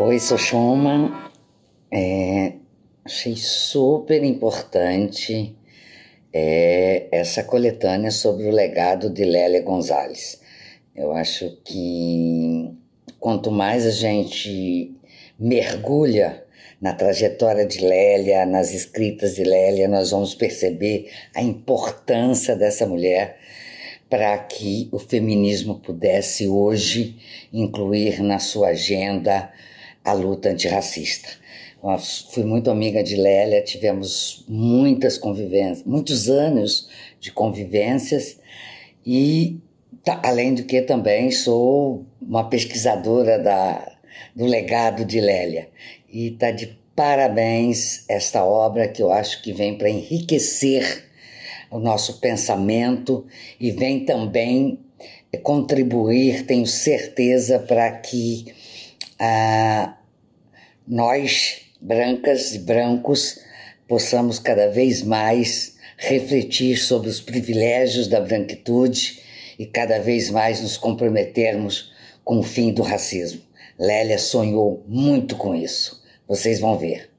Oi, sou Schumann. É, achei super importante é, essa coletânea sobre o legado de Lélia Gonzalez. Eu acho que quanto mais a gente mergulha na trajetória de Lélia, nas escritas de Lélia, nós vamos perceber a importância dessa mulher para que o feminismo pudesse hoje incluir na sua agenda a luta antirracista. fui muito amiga de Lélia, tivemos muitas convivências, muitos anos de convivências e além do que também sou uma pesquisadora da, do legado de Lélia e está de parabéns esta obra que eu acho que vem para enriquecer o nosso pensamento e vem também contribuir, tenho certeza, para que nós, brancas e brancos, possamos cada vez mais refletir sobre os privilégios da branquitude e cada vez mais nos comprometermos com o fim do racismo. Lélia sonhou muito com isso. Vocês vão ver.